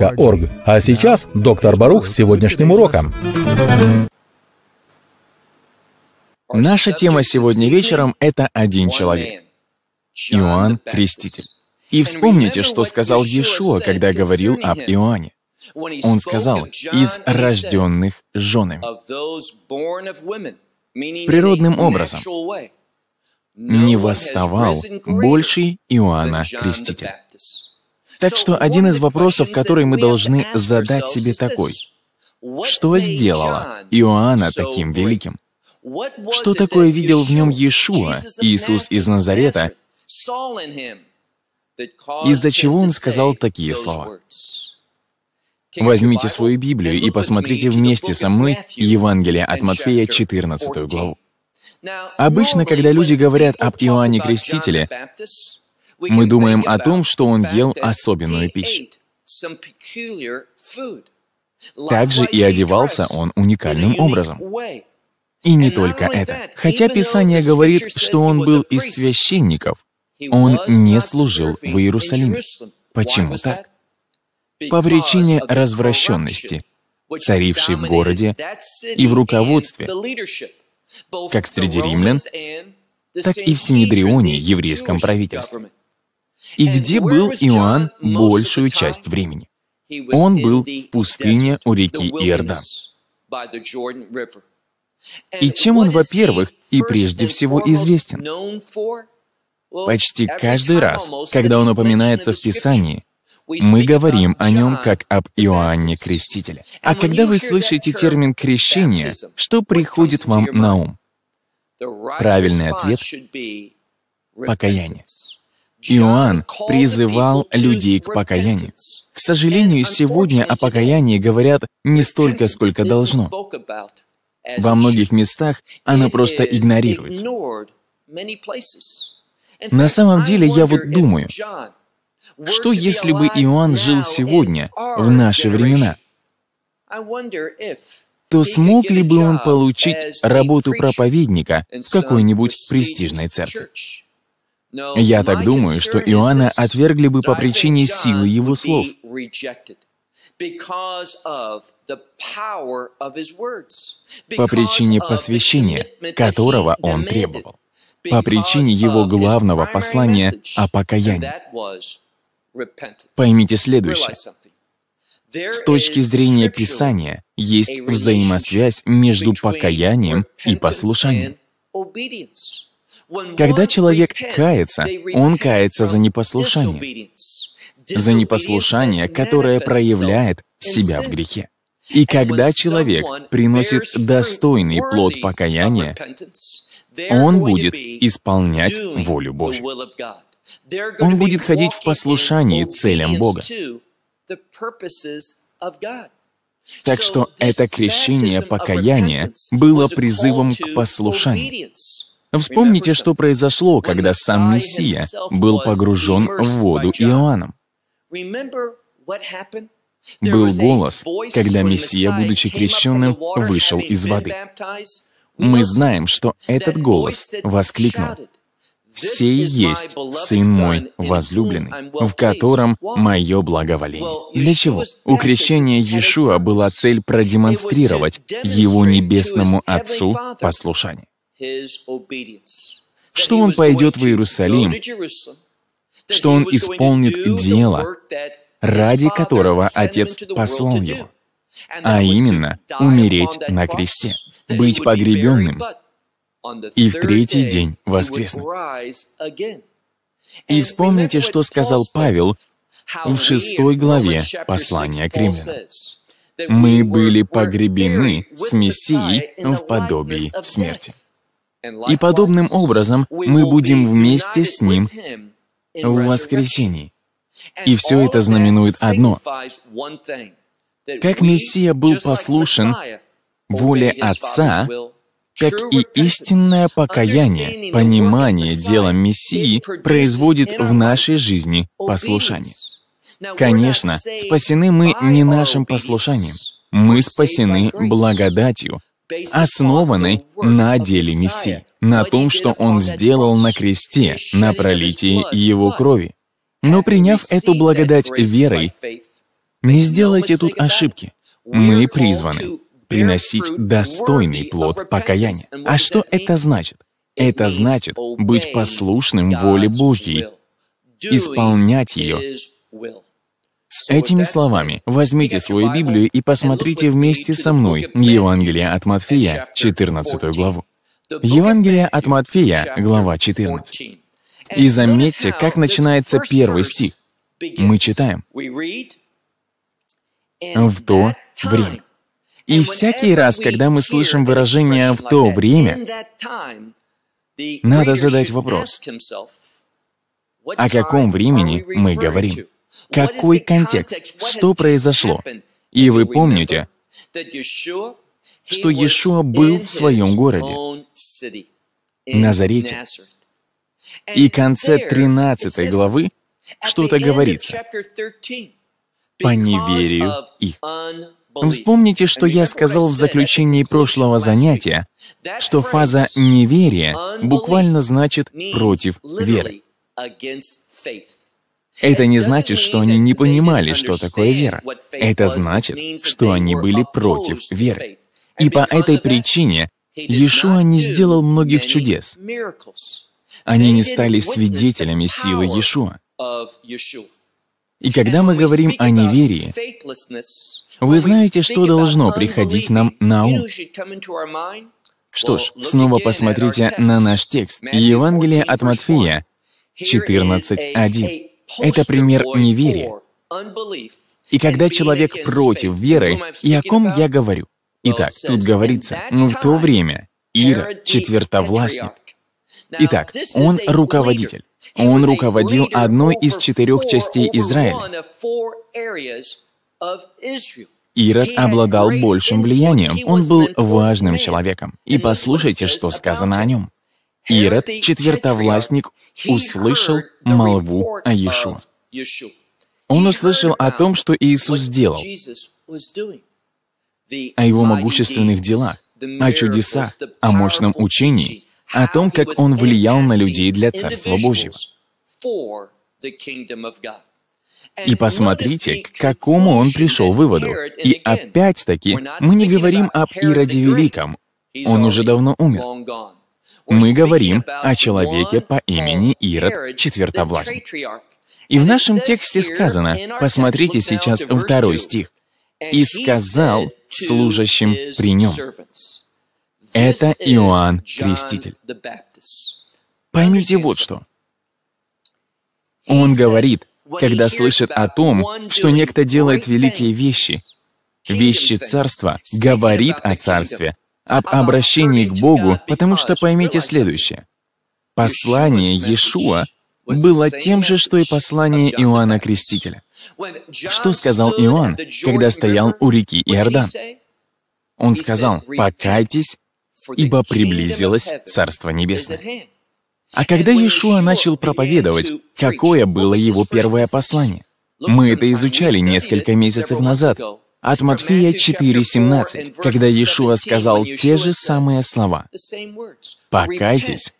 Org. А сейчас доктор Барух с сегодняшним уроком. Наша тема сегодня вечером — это один человек. Иоанн Креститель. И вспомните, что сказал Иешуа, когда говорил об Иоанне. Он сказал, «из рожденных женами». Природным образом не восставал больше Иоанна Крестителя. Так что один из вопросов, который мы должны задать себе такой. Что сделало Иоанна таким великим? Что такое видел в нем Иешуа, Иисус из Назарета, из-за чего он сказал такие слова? Возьмите свою Библию и посмотрите вместе со мной Евангелие от Матфея, 14 главу. Обычно, когда люди говорят об Иоанне Крестителе, мы думаем о том, что он ел особенную пищу. Также и одевался он уникальным образом. И не только это. Хотя Писание говорит, что он был из священников, он не служил в Иерусалиме. Почему так? По причине развращенности, царившей в городе и в руководстве, как среди римлян, так и в Синедрионе еврейском правительстве. И где был Иоанн большую часть времени? Он был в пустыне у реки Иордан. И чем он, во-первых, и прежде всего известен? Почти каждый раз, когда он упоминается в Писании, мы говорим о нем как об Иоанне Крестителе. А когда вы слышите термин «крещение», что приходит вам на ум? Правильный ответ — покаяние. Иоанн призывал людей к покаянию. К сожалению, сегодня о покаянии говорят не столько, сколько должно. Во многих местах оно просто игнорируется. На самом деле, я вот думаю, что если бы Иоанн жил сегодня, в наши времена? то смог ли бы он получить работу проповедника в какой-нибудь престижной церкви? Я так думаю, что Иоанна отвергли бы по причине силы его слов. По причине посвящения, которого он требовал. По причине его главного послания о покаянии. Поймите следующее. С точки зрения Писания есть взаимосвязь между покаянием и послушанием. Когда человек кается, он кается за непослушание, за непослушание, которое проявляет себя в грехе. И когда человек приносит достойный плод покаяния, он будет исполнять волю Божью. Он будет ходить в послушании целям Бога. Так что это крещение покаяния было призывом к послушанию. Вспомните, что произошло, когда сам Мессия был погружен в воду Иоанном. Был голос, когда Мессия, будучи крещенным, вышел из воды. Мы знаем, что этот голос воскликнул. «Все есть Сын мой возлюбленный, в котором мое благоволение». Для чего? У крещения Иешуа была цель продемонстрировать Его небесному Отцу послушание что он пойдет в Иерусалим, что он исполнит дело, ради которого Отец послал его, а именно умереть на кресте, быть погребенным и в третий день воскреснуть. И вспомните, что сказал Павел в шестой главе послания к римлянам. «Мы были погребены с Мессией в подобии смерти». И подобным образом мы будем вместе с Ним в воскресении. И все это знаменует одно. Как Мессия был послушен воле Отца, так и истинное покаяние, понимание дела Мессии производит в нашей жизни послушание. Конечно, спасены мы не нашим послушанием. Мы спасены благодатью, основанный на деле Мессии, на том, что Он сделал на кресте, на пролитии Его крови. Но приняв эту благодать верой, не сделайте тут ошибки. Мы призваны приносить достойный плод покаяния. А что это значит? Это значит быть послушным воле Божьей, исполнять ее, с этими словами возьмите свою Библию и посмотрите вместе со мной Евангелие от Матфея, 14 главу. Евангелие от Матфея, глава 14. И заметьте, как начинается первый стих. Мы читаем. «В то время». И всякий раз, когда мы слышим выражение «в то время», надо задать вопрос, о каком времени мы говорим. Какой контекст? Что произошло? И вы помните, что Иешуа был в своем городе, Назарете. И в конце 13 главы что-то говорится по неверию их. Вспомните, что я сказал в заключении прошлого занятия, что фаза неверия буквально значит «против веры». Это не значит, что они не понимали, что такое вера. Это значит, что они были против веры. И по этой причине Иешуа не сделал многих чудес. Они не стали свидетелями силы Иешуа. И когда мы говорим о неверии, вы знаете, что должно приходить нам на ум. Что ж, снова посмотрите на наш текст. Евангелие от Матфея, 14.1. Это пример неверия. И когда человек против веры, и о ком я говорю? Итак, тут говорится, ну, в то время Ира — четвертовластник. Итак, он руководитель. Он руководил одной из четырех частей Израиля. Ирод обладал большим влиянием, он был важным человеком. И послушайте, что сказано о нем. Ирод, четвертовластник, услышал молву о Иешуа. Он услышал о том, что Иисус сделал, о его могущественных делах, о чудесах, о мощном учении, о том, как он влиял на людей для Царства Божьего. И посмотрите, к какому он пришел выводу. И опять-таки, мы не говорим об Ироде Великом. Он уже давно умер. Мы говорим о человеке по имени Ирод, четвертовластник. И в нашем тексте сказано, посмотрите сейчас второй стих, «И сказал служащим при нем». Это Иоанн Креститель. Поймите вот что. Он говорит, когда слышит о том, что некто делает великие вещи, вещи царства, говорит о царстве, об обращении к Богу, потому что поймите следующее. Послание Иешуа было тем же, что и послание Иоанна Крестителя. Что сказал Иоанн, когда стоял у реки Иордан? Он сказал, «Покайтесь, ибо приблизилось Царство Небесное». А когда Иешуа начал проповедовать, какое было его первое послание? Мы это изучали несколько месяцев назад, от Матфея 4,17, когда Иешуа сказал те же самые слова. «Покайтесь,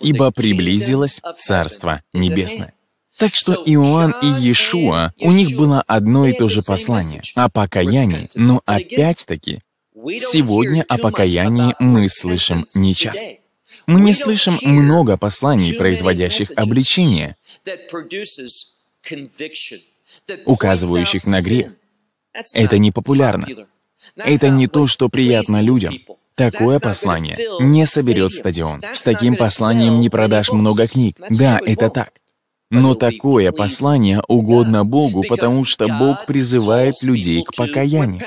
ибо приблизилось Царство Небесное». Так что Иоанн и Иешуа, у них было одно и то же послание о покаянии, но опять-таки, сегодня о покаянии мы слышим нечасто. Мы не слышим много посланий, производящих обличение, указывающих на грех, это не популярно. Это не то, что приятно людям. Такое послание не соберет стадион. С таким посланием не продашь много книг. Да, это так. Но такое послание угодно Богу, потому что Бог призывает людей к покаянию.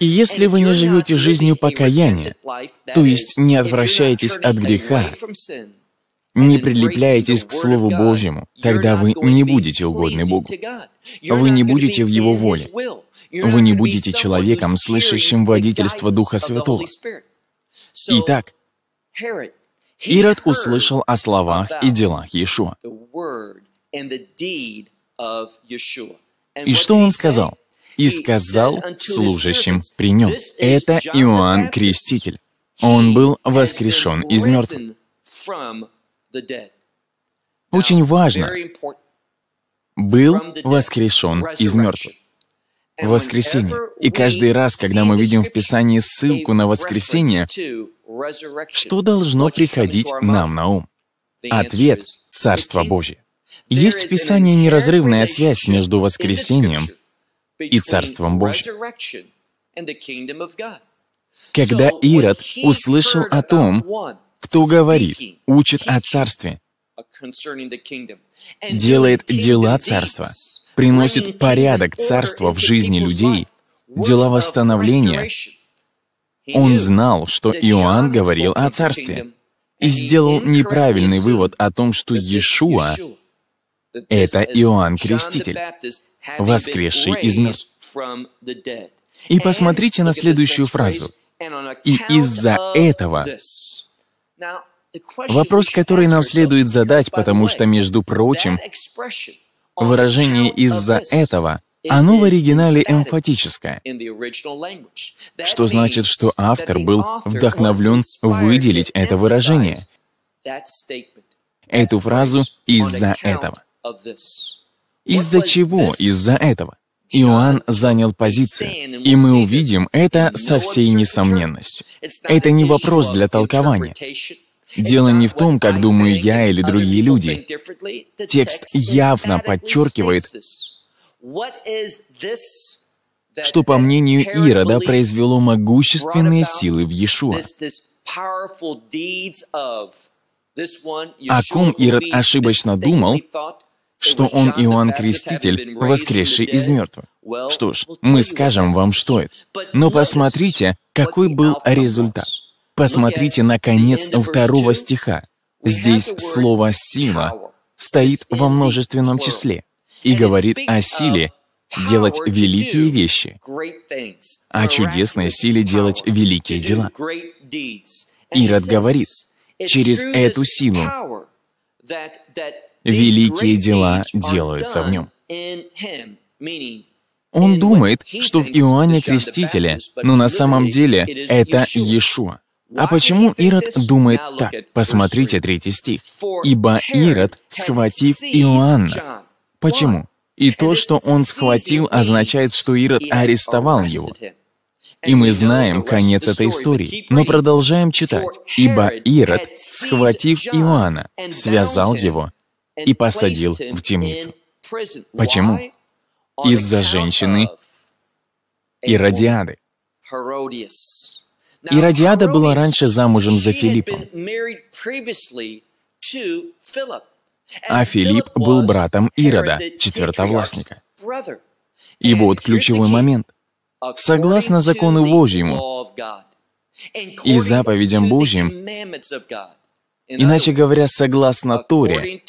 И если вы не живете жизнью покаяния, то есть не отвращаетесь от греха, не прилепляетесь к Слову Божьему, тогда вы не будете угодны Богу. Вы не будете в Его воле. Вы не будете человеком, слышащим водительство Духа Святого. Итак, Ирод услышал о словах и делах Иешуа. И что он сказал? «И сказал служащим при нем». Это Иоанн Креститель. Он был воскрешен из мертвых. Очень важно. Был воскрешен из мертвых воскресение. И каждый раз, когда мы видим в Писании ссылку на воскресение, что должно приходить нам на ум? Ответ — Царство Божье. Есть в Писании неразрывная связь между воскресением и Царством Божьим. Когда Ирод услышал о том, кто говорит, учит о царстве, делает дела царства, приносит порядок царства в жизни людей, дела восстановления. Он знал, что Иоанн говорил о царстве, и сделал неправильный вывод о том, что Иешуа — это Иоанн Креститель, воскресший из мертвых. И посмотрите на следующую фразу. «И из-за этого...» Вопрос, который нам следует задать, потому что, между прочим, Выражение «из-за этого» Оно в оригинале эмфатическое, что значит, что автор был вдохновлен выделить это выражение, эту фразу «из-за этого». Из-за чего из-за этого? Иоанн занял позицию, и мы увидим это со всей несомненностью. Это не вопрос для толкования. Дело не в том, как думаю я или другие люди. Текст явно подчеркивает, что, по мнению Ирода, произвело могущественные силы в Иешуа. О ком Ирод ошибочно думал, что он Иоанн Креститель, воскресший из мертвых. Что ж, мы скажем вам, что это. Но посмотрите, какой был результат. Посмотрите на конец второго стиха. Здесь слово «сила» стоит во множественном числе и говорит о силе делать великие вещи, о чудесной силе делать великие дела. Ирод говорит, через эту силу великие дела делаются в нем. Он думает, что в Иоанне Крестителе, но ну, на самом деле это Иешуа. А почему Ирод думает так? Посмотрите третий стих. «Ибо Ирод, схватив Иоанна». Почему? И то, что он схватил, означает, что Ирод арестовал его. И мы знаем конец этой истории, но продолжаем читать. «Ибо Ирод, схватив Иоанна, связал его и посадил в темницу». Почему? Из-за женщины Иродиады. Иродиада была раньше замужем за Филиппом, а Филипп был братом Ирода, четвертовластника. И вот ключевой момент. Согласно закону Божьему и заповедям Божьим, иначе говоря, согласно Торе,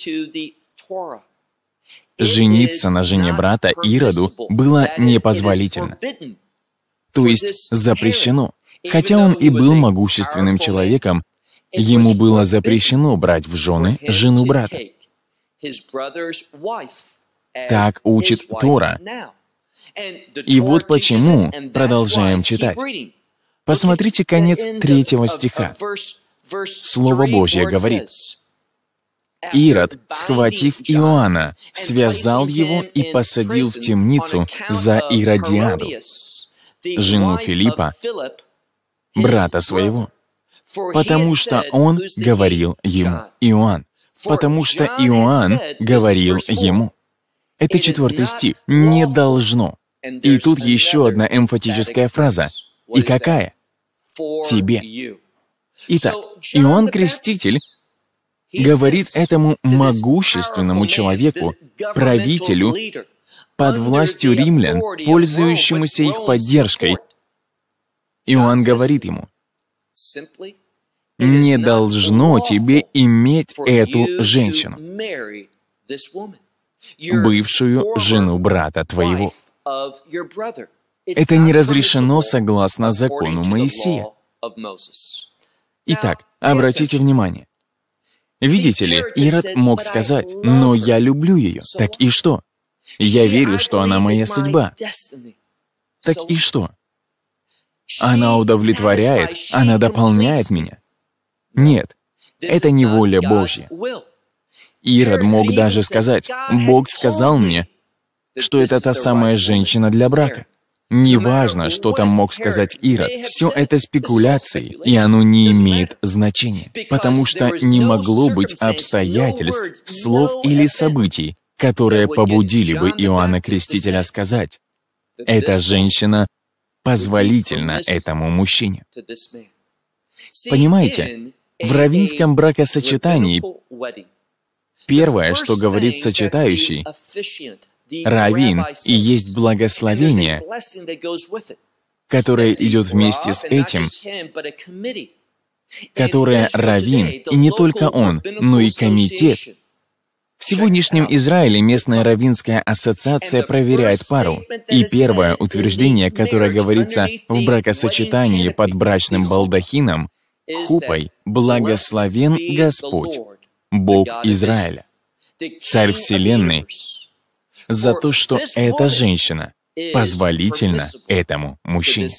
жениться на жене брата Ироду было непозволительно, то есть запрещено. Хотя он и был могущественным человеком, ему было запрещено брать в жены жену брата. Так учит Тора. И вот почему продолжаем читать. Посмотрите конец третьего стиха. Слово Божье говорит, Ирод, схватив Иоанна, связал его и посадил в темницу за Иродиаду, жену Филиппа, брата своего, потому что он говорил ему, Иоанн, потому что Иоанн говорил ему. Это четвертый стих. «Не должно». И тут еще одна эмфатическая фраза. «И какая?» «Тебе». Итак, Иоанн Креститель говорит этому могущественному человеку, правителю, под властью римлян, пользующемуся их поддержкой, Иоанн говорит ему, «Не должно тебе иметь эту женщину, бывшую жену брата твоего. Это не разрешено согласно закону Моисея». Итак, обратите внимание. Видите ли, Ирод мог сказать, «Но я люблю ее, так и что? Я верю, что она моя судьба. Так и что?» Она удовлетворяет, она дополняет меня. Нет, это не воля Божья. Ирод мог даже сказать, «Бог сказал мне, что это та самая женщина для брака». Неважно, что там мог сказать Ирод, все это спекуляции, и оно не имеет значения, потому что не могло быть обстоятельств, слов или событий, которые побудили бы Иоанна Крестителя сказать, «Эта женщина позволительно этому мужчине. Понимаете, в равинском бракосочетании первое, что говорит сочетающий, равин и есть благословение, которое идет вместе с этим, которое равин, и не только он, но и комитет в сегодняшнем Израиле местная равинская ассоциация проверяет пару. И первое утверждение, которое говорится в бракосочетании под брачным балдахином, хупой «Благословен Господь, Бог Израиля, Царь Вселенной, за то, что эта женщина позволительна этому мужчине».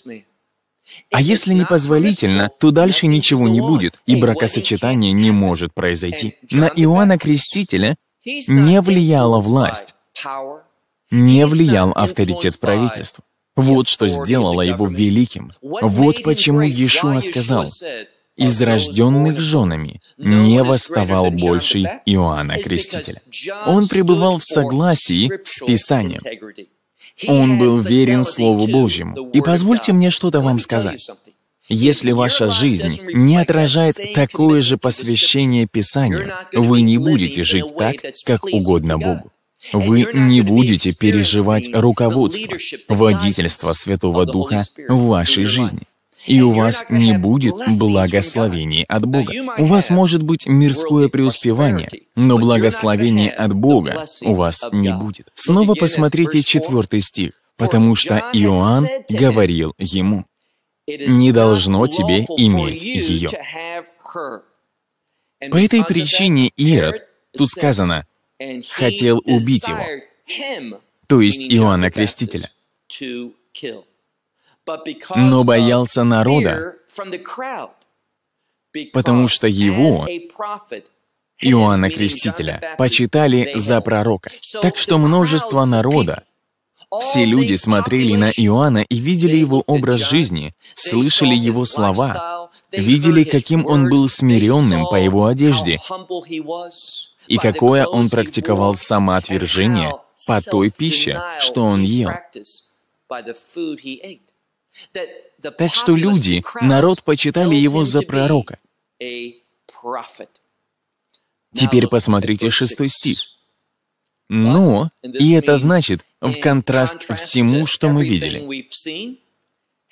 А если не позволительно, то дальше ничего не будет, и бракосочетание не может произойти. На Иоанна Крестителя не влияла власть, не влиял авторитет правительства. Вот что сделало его великим. Вот почему Иешуа сказал, «Из рожденных женами не восставал больше Иоанна Крестителя». Он пребывал в согласии с Писанием. Он был верен Слову Божьему. И позвольте мне что-то вам сказать. Если ваша жизнь не отражает такое же посвящение Писанию, вы не будете жить так, как угодно Богу. Вы не будете переживать руководство, водительство Святого Духа в вашей жизни. И у вас не будет благословений от Бога. У вас может быть мирское преуспевание, но благословения от Бога у вас не будет. Снова посмотрите четвертый стих, потому что Иоанн говорил ему не должно тебе иметь ее. По этой причине Ирод, тут сказано, хотел убить его, то есть Иоанна Крестителя, но боялся народа, потому что его, Иоанна Крестителя, почитали за пророка. Так что множество народа все люди смотрели на Иоанна и видели его образ жизни, слышали его слова, видели, каким он был смиренным по его одежде, и какое он практиковал самоотвержение по той пище, что он ел. Так что люди, народ почитали его за пророка. Теперь посмотрите шестой стих. Но, ну, и это значит, в контраст всему, что мы видели,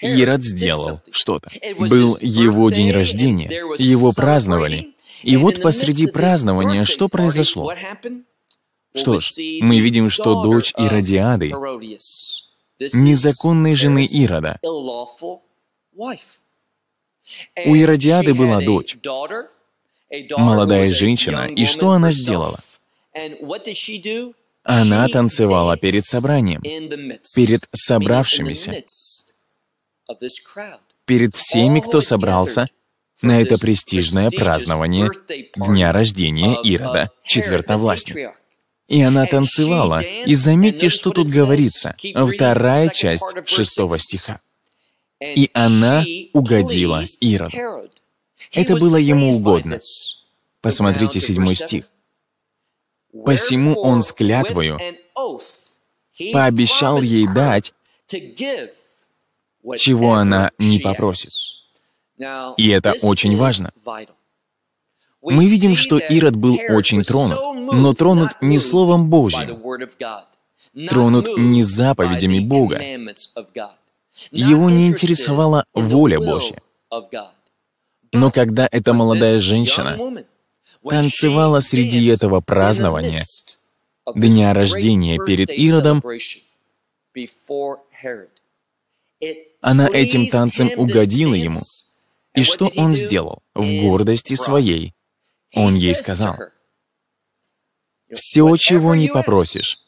Ирод сделал что-то. Был его день рождения, его праздновали. И вот посреди празднования что произошло? Что ж, мы видим, что дочь Иродиады, незаконной жены Ирода, у Иродиады была дочь, молодая женщина, и что она сделала? Она танцевала перед собранием, перед собравшимися, перед всеми, кто собрался на это престижное празднование дня рождения uh, Ирода, четвертовластника. И она танцевала. И заметьте, что тут говорится. Вторая часть шестого стиха. И она угодила Ироду. Это было ему угодно. Посмотрите седьмой стих. Посему он с клятвою пообещал ей дать, чего она не попросит. И это очень важно. Мы видим, что Ирод был очень тронут, но тронут не Словом Божьим, тронут не заповедями Бога. Его не интересовала воля Божья. Но когда эта молодая женщина танцевала среди этого празднования, дня рождения перед Иродом, она этим танцем угодила ему. И что он сделал в гордости своей? Он ей сказал, «Все, чего не попросишь,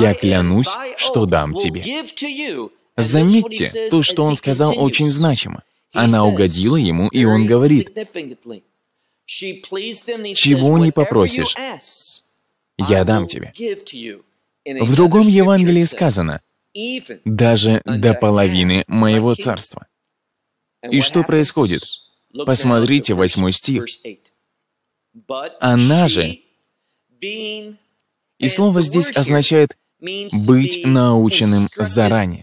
я клянусь, что дам тебе». Заметьте, то, что он сказал, очень значимо. Она угодила ему, и он говорит, чего не попросишь, я дам тебе. В другом Евангелии сказано, даже до половины моего царства. И что происходит? Посмотрите восьмой стих. Она же, и слово здесь означает быть наученным заранее.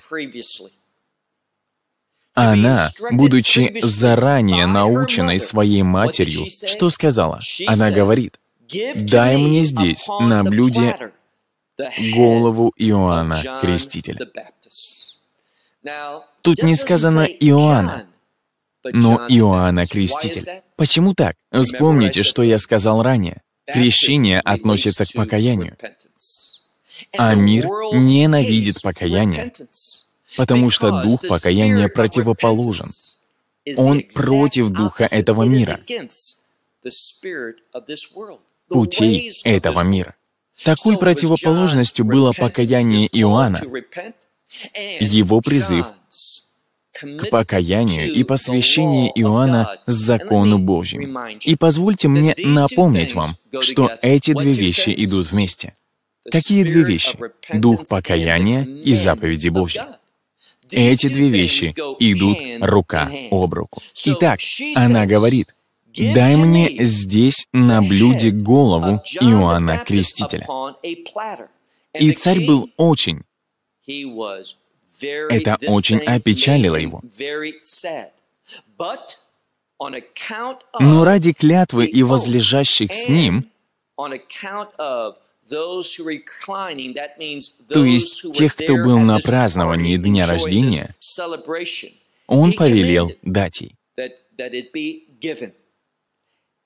Она, будучи заранее наученной своей матерью, что сказала? Она говорит, «Дай мне здесь, на блюде, голову Иоанна Крестителя». Тут не сказано «Иоанна», но Иоанна Креститель. Почему так? Вспомните, что я сказал ранее. Крещение относится к покаянию, а мир ненавидит покаяние потому что дух покаяния противоположен. Он против духа этого мира, путей этого мира. Такой противоположностью было покаяние Иоанна, его призыв к покаянию и посвящение Иоанна закону Божьему. И позвольте мне напомнить вам, что эти две вещи идут вместе. Какие две вещи? Дух покаяния и заповеди Божьи. Эти две вещи идут рука об руку. Итак, она говорит, «Дай мне здесь на блюде голову Иоанна Крестителя». И царь был очень, это очень опечалило его. Но ради клятвы и возлежащих с ним, то есть тех, кто был на праздновании дня рождения, он повелел дать ей.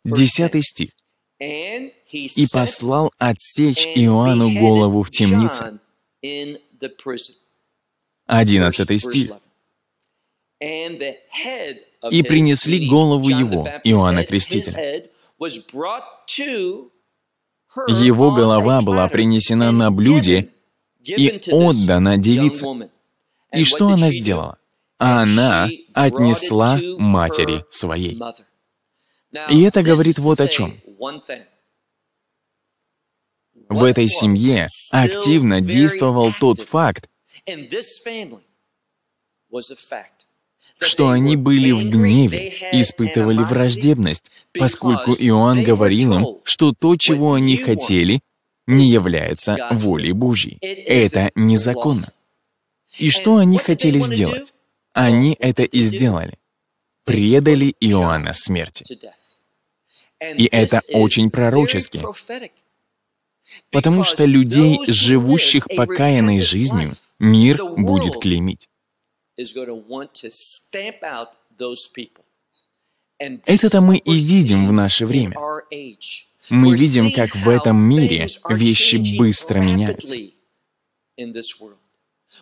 Десятый стих. «И послал отсечь Иоанну голову в темнице». Одиннадцатый стих. «И принесли голову его, Иоанна Крестителя, его голова была принесена на блюде и отдана девице. И что она сделала? Она отнесла матери своей. И это говорит вот о чем. В этой семье активно действовал тот факт, что они были в гневе, испытывали враждебность, поскольку Иоанн говорил им, что то, чего они хотели, не является волей Божьей. Это незаконно. И что они хотели сделать? Они это и сделали. Предали Иоанна смерти. И это очень пророчески, потому что людей, живущих покаянной жизнью, мир будет клеймить. Это-то мы и видим в наше время. Мы видим, как в этом мире вещи быстро меняются.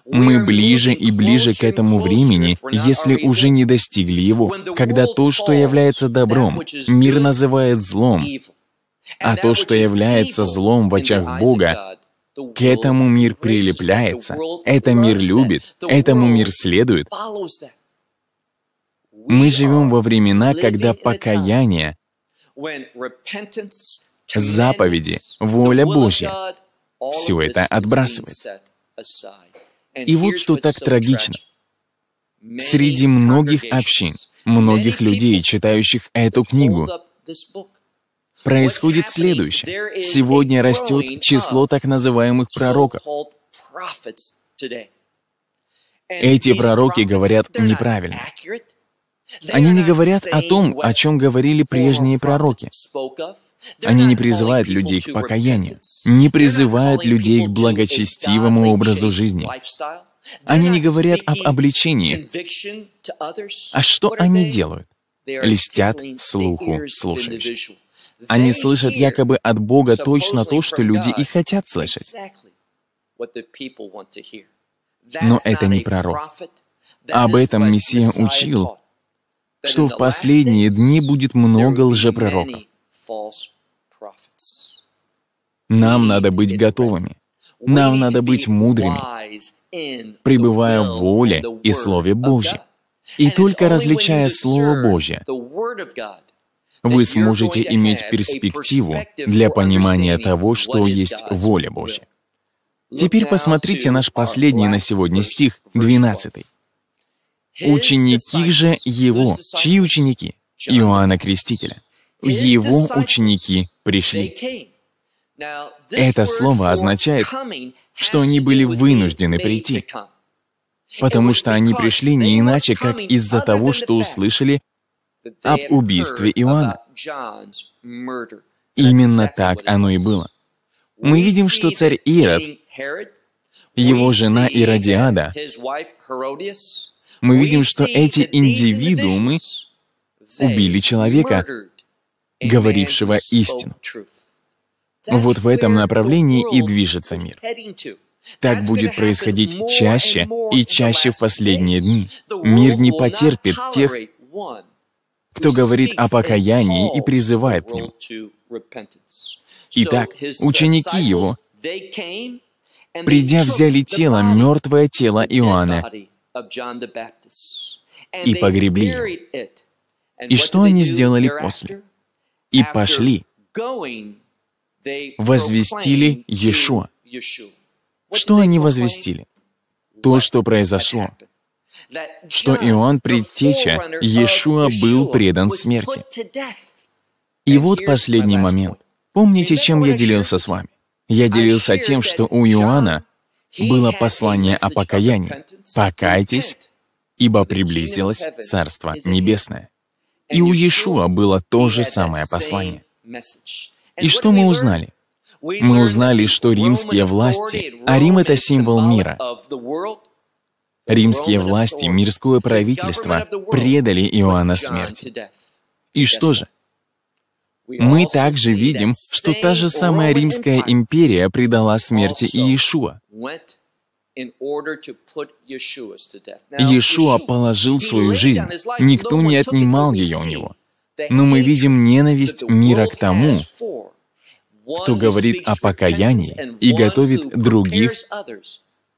Мы ближе и ближе к этому времени, если уже не достигли его, когда то, что является добром, мир называет злом, а то, что является злом в очах Бога, к этому мир прилепляется, это мир любит, этому мир следует. Мы живем во времена, когда покаяние, заповеди, воля Божья, все это отбрасывает. И вот что так трагично. Среди многих общин, многих людей, читающих эту книгу, происходит следующее. Сегодня растет число так называемых пророков. Эти пророки говорят неправильно. Они не говорят о том, о чем говорили прежние пророки. Они не призывают людей к покаянию, не призывают людей к благочестивому образу жизни. Они не говорят об обличении. А что они делают? Листят слуху слушающих. Они слышат якобы от Бога точно то, что люди и хотят слышать. Но это не пророк. Об этом Мессия учил, что в последние дни будет много лжепророков. Нам надо быть готовыми. Нам надо быть мудрыми, пребывая в воле и Слове Божьем. И только различая Слово Божье, вы сможете иметь перспективу для понимания того, что есть воля Божья. Теперь посмотрите наш последний на сегодня стих, 12. «Ученики же Его». Чьи ученики? Иоанна Крестителя. Его ученики пришли. Это слово означает, что они были вынуждены прийти, потому что они пришли не иначе, как из-за того, что услышали об убийстве Иоанна. Именно так оно и было. Мы видим, что царь Ирод, его жена Иродиада, мы видим, что эти индивидуумы убили человека, говорившего истину. Вот в этом направлении и движется мир. Так будет происходить чаще и чаще в последние дни. Мир не потерпит тех, кто говорит о покаянии и призывает к ним. Итак, ученики его, придя, взяли тело, мертвое тело Иоанна, и погребли его. И что они сделали после? И пошли, возвестили Иешуа. Что они возвестили? То, что произошло что Иоанн Предтеча, Иешуа был предан смерти. И вот последний момент. Помните, чем я делился с вами? Я делился тем, что у Иоанна было послание о покаянии. «Покайтесь, ибо приблизилось Царство Небесное». И у Иешуа было то же самое послание. И что мы узнали? Мы узнали, что римские власти, а Рим — это символ мира, Римские власти, мирское правительство предали Иоанна смерти. И что же? Мы также видим, что та же самая Римская империя предала смерти Иешуа. Иешуа положил свою жизнь, никто не отнимал ее у него. Но мы видим ненависть мира к тому, кто говорит о покаянии и готовит других